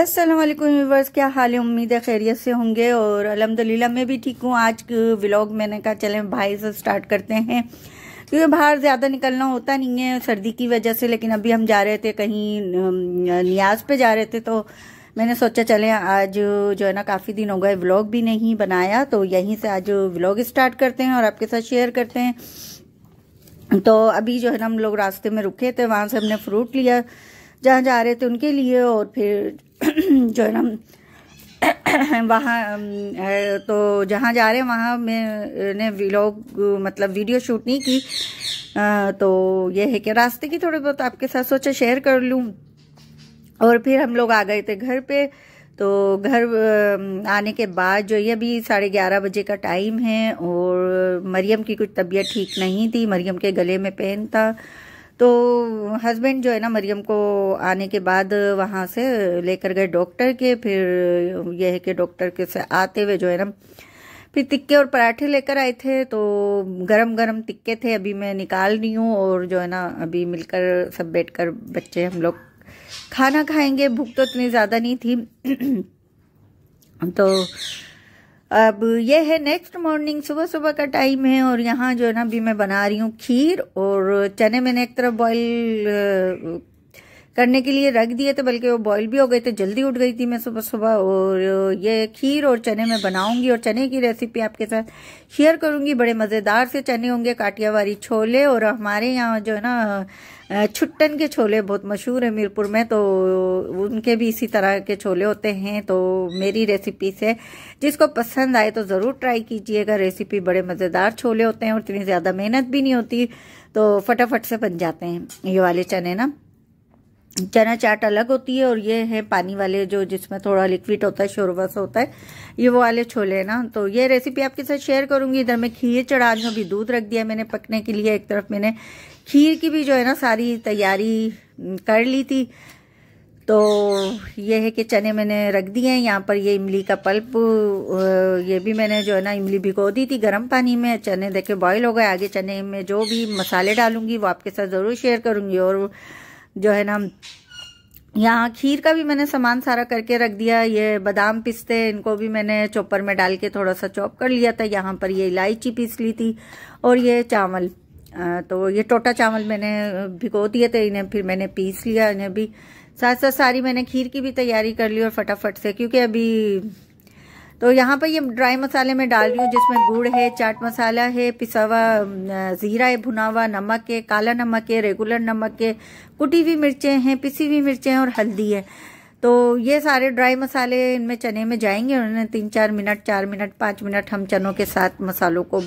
Aslam viewers क्या हाल है उम्मीद है खैरियत से होंगे और अलहमदिल्ला मैं भी ठीक हूँ आज व्लॉग मैंने कहा चलें भाई से स्टार्ट करते हैं क्योंकि बाहर ज़्यादा निकलना होता नहीं है सर्दी की वजह से लेकिन अभी हम जा रहे थे कहीं न्याज पे जा रहे थे तो मैंने सोचा चले आज जो है ना काफ़ी दिन हो गए व्लॉग भी नहीं बनाया तो यहीं से आज व्लॉग स्टार्ट करते हैं और आपके साथ शेयर करते हैं तो अभी जो है ना हम लोग रास्ते में रुके थे वहाँ से हमने फ्रूट लिया जहाँ जा रहे थे उनके लिए और फिर जो है ना वहाँ तो जहाँ जा रहे हैं वहाँ मैंने व्लॉग मतलब वीडियो शूट नहीं की तो ये है कि रास्ते की थोड़ी बहुत आपके साथ सोचा शेयर कर लूँ और फिर हम लोग आ गए थे घर पे तो घर आने के बाद जो ये भी साढ़े ग्यारह बजे का टाइम है और मरियम की कुछ तबीयत ठीक नहीं थी मरियम के गले में पेन था तो हस्बैंड जो है ना मरियम को आने के बाद वहाँ से लेकर गए डॉक्टर के फिर यह है कि डॉक्टर के से आते हुए जो है ना फिर तिक्के और पराठे लेकर आए थे तो गरम गरम टिक्के थे अभी मैं निकाल रही हूँ और जो है ना अभी मिलकर सब बैठकर बच्चे हम लोग खाना खाएंगे भूख तो इतनी ज़्यादा नहीं थी तो अब ये है नेक्स्ट मॉर्निंग सुबह सुबह का टाइम है और यहाँ जो है ना अभी मैं बना रही हूँ खीर और चने मैंने एक तरफ बॉईल करने के लिए रख दिए थे बल्कि वो बॉयल भी हो गए थे जल्दी उठ गई थी मैं सुबह सुबह और ये खीर और चने मैं बनाऊंगी और चने की रेसिपी आपके साथ शेयर करूंगी बड़े मज़ेदार से चने होंगे काटियावाड़ी छोले और हमारे यहाँ जो है ना छुट्टन के छोले बहुत मशहूर है मीरपुर में तो उनके भी इसी तरह के छोले होते हैं तो मेरी रेसिपी से जिसको पसंद आए तो ज़रूर ट्राई कीजिएगा रेसिपी बड़े मज़ेदार छोले होते हैं और इतनी ज़्यादा मेहनत भी नहीं होती तो फटाफट से बन जाते हैं ये वाले चने ना चना चाट अलग होती है और ये है पानी वाले जो जिसमें थोड़ा लिक्विड होता है शोरबा सा होता है ये वो वाले छोले हैं ना तो ये रेसिपी आपके साथ शेयर करूंगी इधर मैं खीर चढ़ा रही हूँ अभी दूध रख दिया मैंने पकने के लिए एक तरफ मैंने खीर की भी जो है ना सारी तैयारी कर ली थी तो ये है कि चने मैंने रख दिए हैं यहाँ पर ये इमली का पल्प ये भी मैंने जो है ना इमली भिगो दी थी गर्म पानी में चने देखे बॉयल हो गए आगे चने में जो भी मसाले डालूंगी वो आपके साथ ज़रूर शेयर करूंगी और जो है ना यहाँ खीर का भी मैंने सामान सारा करके रख दिया ये बादाम पिस्ते इनको भी मैंने चॉपर में डाल के थोड़ा सा चॉप कर लिया था यहाँ पर ये इलायची पीस ली थी और ये चावल तो ये टोटा चावल मैंने भिगो दिए थे इन्हें फिर मैंने पीस लिया इन्हें भी साथ साथ सारी मैंने खीर की भी तैयारी कर ली और फटाफट से क्योंकि अभी तो यहाँ पर ये ड्राई मसाले में डाल रही हूँ जिसमें गुड़ है चाट मसाला है पिसा हुआ ज़ीरा है भुना हुआ नमक है काला नमक है रेगुलर नमक है कुटी हुई मिर्चें हैं पिसी हुई मिर्चें हैं और हल्दी है तो ये सारे ड्राई मसाले इनमें चने में जाएंगे उन्हें तीन चार मिनट चार मिनट पाँच मिनट हम चनों के साथ मसालों को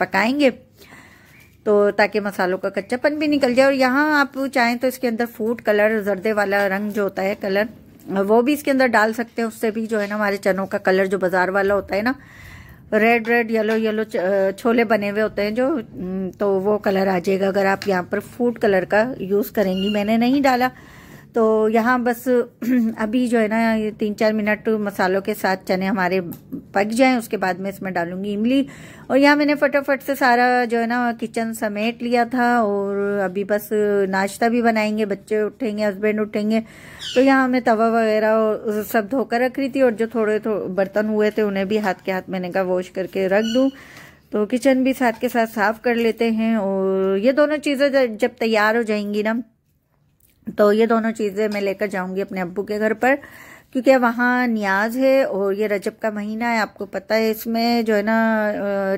पकाएंगे तो ताकि मसालों का कच्चापन भी निकल जाए और यहाँ आप चाहें तो इसके अंदर फूड कलर जर्दे वाला रंग जो होता है कलर वो भी इसके अंदर डाल सकते हैं उससे भी जो है ना हमारे चनों का कलर जो बाजार वाला होता है ना रेड रेड येलो येलो छोले बने हुए होते हैं जो तो वो कलर आ जाएगा अगर आप यहाँ पर फूड कलर का यूज़ करेंगी मैंने नहीं डाला तो यहाँ बस अभी जो है ना ये तीन चार मिनट मसालों के साथ चने हमारे पक जाएं उसके बाद मैं इसमें डालूंगी इमली और यहाँ मैंने फटाफट से सारा जो है ना किचन समेट लिया था और अभी बस नाश्ता भी बनाएंगे बच्चे उठेंगे हस्बैंड उठेंगे तो यहाँ मैं तवा वगैरह सब धोकर रख रही थी और जो थोड़े थोड़े बर्तन हुए थे उन्हें भी हाथ के हाथ मैंने कहा वॉश करके रख दूँ तो किचन भी साथ के साथ साफ कर लेते हैं और ये दोनों चीज़ें जब तैयार हो जाएंगी ना तो ये दोनों चीज़ें मैं लेकर जाऊंगी अपने अब्बू के घर पर क्योंकि वहाँ नियाज है और ये रजब का महीना है आपको पता है इसमें जो है ना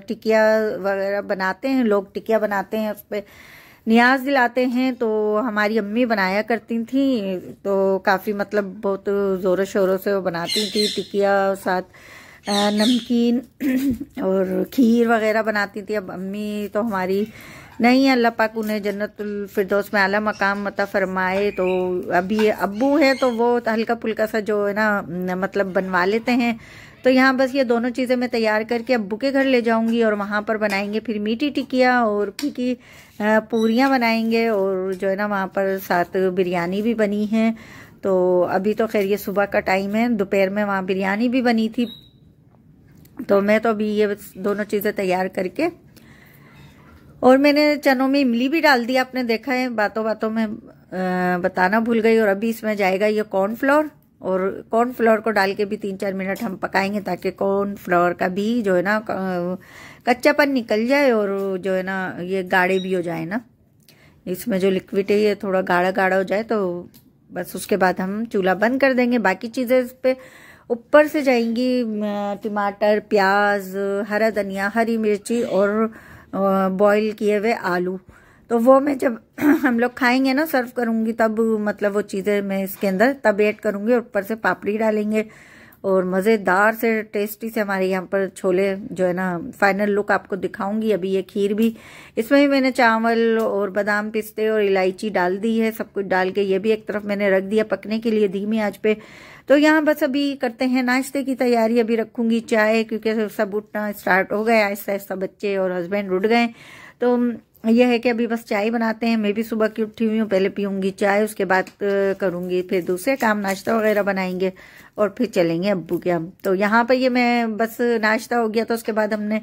टिकिया वगैरह बनाते हैं लोग टिकिया बनाते हैं उस पर नियाज दिलाते हैं तो हमारी अम्मी बनाया करती थी तो काफ़ी मतलब बहुत ज़ोरों शोरों से वो बनाती थी टिकिया साथ नमकीन और खीर वगैरह बनाती थी अब अम्मी तो हमारी नहीं अल्लाह पाक उन्हें जन्नतफरदौस में अला मकाम मता फरमाए तो अभी अबू हैं तो वो हल्का फुल्का सा जो है ना मतलब बनवा लेते हैं तो यहाँ बस ये दोनों चीज़ें मैं तैयार करके अबू के घर ले जाऊँगी और वहाँ पर बनाएंगे फिर मीठी टिकिया और फीकी पूरियाँ बनाएंगे और जो है ना वहाँ पर साथ बिरयानी भी बनी है तो अभी तो खैर ये सुबह का टाइम है दोपहर में वहाँ बिरयानी भी बनी थी तो मैं तो अभी ये दोनों चीज़ें तैयार करके और मैंने चनों में इमली भी डाल दिया आपने देखा है बातों बातों में बताना भूल गई और अभी इसमें जाएगा ये कॉर्नफ्लोर और कॉर्नफ्लोर को डाल के भी तीन चार मिनट हम पकाएंगे ताकि कॉर्नफ्लोर का भी जो है ना कच्चापन निकल जाए और जो है ना ये गाढ़े भी हो जाए ना इसमें जो लिक्विड है ये थोड़ा गाढ़ा गाढ़ा हो जाए तो बस उसके बाद हम चूल्हा बंद कर देंगे बाकी चीज़ें इस पर ऊपर से जाएंगी टमाटर प्याज हरा धनिया हरी मिर्ची और बॉईल किए हुए आलू तो वो मैं जब हम लोग खाएंगे ना सर्व करूंगी तब मतलब वो चीज़ें मैं इसके अंदर तब ऐड करूंगी और ऊपर से पापड़ी डालेंगे और मज़ेदार से टेस्टी से हमारे यहाँ पर छोले जो है ना फाइनल लुक आपको दिखाऊंगी अभी ये खीर भी इसमें भी मैंने चावल और बादाम पिस्ते और इलायची डाल दी है सब कुछ डाल के ये भी एक तरफ मैंने रख दिया पकने के लिए धीमी आज पे तो यहाँ बस अभी करते हैं नाश्ते की तैयारी अभी रखूंगी चाय क्योंकि सब उठना स्टार्ट हो गया आहिस्ता आहिस्ता बच्चे और हस्बैंड उठ गए तो यह है कि अभी बस चाय बनाते हैं मैं भी सुबह की उठी हुई हूँ पहले पीऊंगी चाय उसके बाद करूंगी फिर दूसरे काम नाश्ता वगैरह बनाएंगे और फिर चलेंगे अब्बू के हम तो यहाँ पर ये मैं बस नाश्ता हो गया तो उसके बाद हमने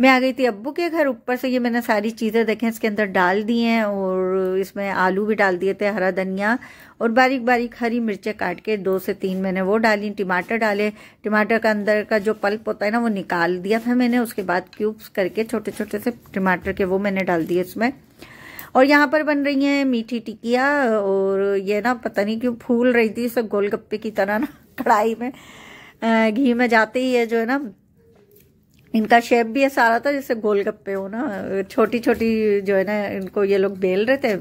मैं आ गई थी अब्बू के घर ऊपर से ये मैंने सारी चीज़ें देखें इसके अंदर डाल दिए हैं और इसमें आलू भी डाल दिए थे हरा धनिया और बारीक बारीक हरी मिर्चें काट के दो से तीन मैंने वो डाली टमाटर डाले टमाटर का अंदर का जो पल्प होता है ना वो निकाल दिया था मैंने उसके बाद क्यूब्स करके छोटे छोटे से टमाटर के वो मैंने डाल दिए इसमें और यहाँ पर बन रही है मीठी टिकिया और ये ना पता नहीं क्यों फूल रही थी सब गोलगप्पे की तरह ना कढ़ाई में घी में जाते ही है जो है ना इनका शेप भी है सारा था जैसे गोलगप्पे हो ना छोटी छोटी जो है ना इनको ये लोग बेल रहे थे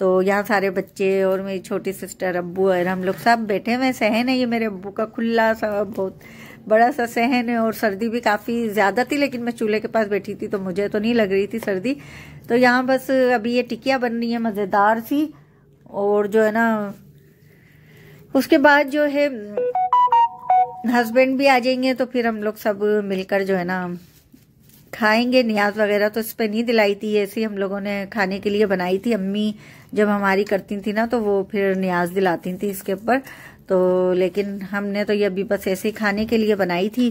तो यहाँ सारे बच्चे और मेरी छोटी सिस्टर अब्बू और हम लोग सब बैठे हुए सहन है ये मेरे अब्बू का खुला सा बहुत बड़ा सा सहन है और सर्दी भी काफ़ी ज़्यादा थी लेकिन मैं चूल्हे के पास बैठी थी तो मुझे तो नहीं लग रही थी सर्दी तो यहाँ बस अभी ये टिकिया बन रही है मज़ेदार सी और जो है ना उसके बाद जो है हस्बैंड भी आ जाएंगे तो फिर हम लोग सब मिलकर जो है ना खाएंगे नियाज वगैरह तो इस पर नहीं दिलाई थी ऐसी हम लोगों ने खाने के लिए बनाई थी अम्मी जब हमारी करती थी ना तो वो फिर नियाज दिलाती थी इसके ऊपर तो लेकिन हमने तो ये अभी बस ऐसे ही खाने के लिए बनाई थी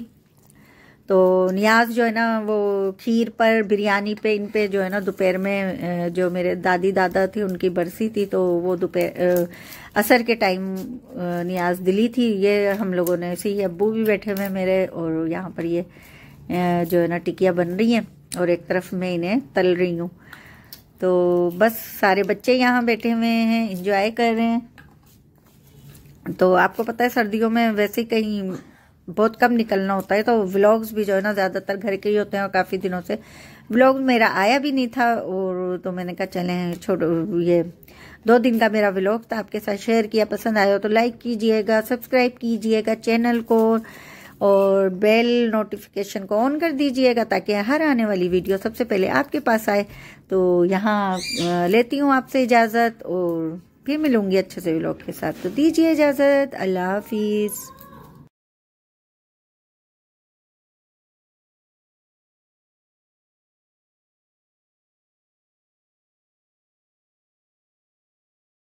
तो नियाज जो है ना वो खीर पर बिरयानी पे इन पे जो है ना दोपहर में जो मेरे दादी दादा थी उनकी बरसी थी तो वो दोपहर असर के टाइम नियाज दिली थी ये हम लोगों ने ऐसे ही अबू भी बैठे हुए मेरे और यहाँ पर ये जो है ना टिकिया बन रही हैं और एक तरफ मैं इन्हें तल रही हूँ तो बस सारे बच्चे यहाँ बैठे हुए हैं इंजॉय कर रहे हैं तो आपको पता है सर्दियों में वैसे कहीं बहुत कम निकलना होता है तो व्लॉग्स भी जो है ना ज़्यादातर घर के ही होते हैं और काफ़ी दिनों से व्लॉग मेरा आया भी नहीं था और तो मैंने कहा चले छोड़ो ये दो दिन का मेरा व्लॉग था आपके साथ शेयर किया पसंद आया हो तो लाइक कीजिएगा सब्सक्राइब कीजिएगा चैनल को और बेल नोटिफिकेशन को ऑन कर दीजिएगा ताकि हर आने वाली वीडियो सबसे पहले आपके पास आए तो यहाँ लेती हूँ आपसे इजाज़त और फिर मिलूँगी अच्छे से व्लॉग के साथ तो दीजिए इजाज़त अल्लाह हाफिज़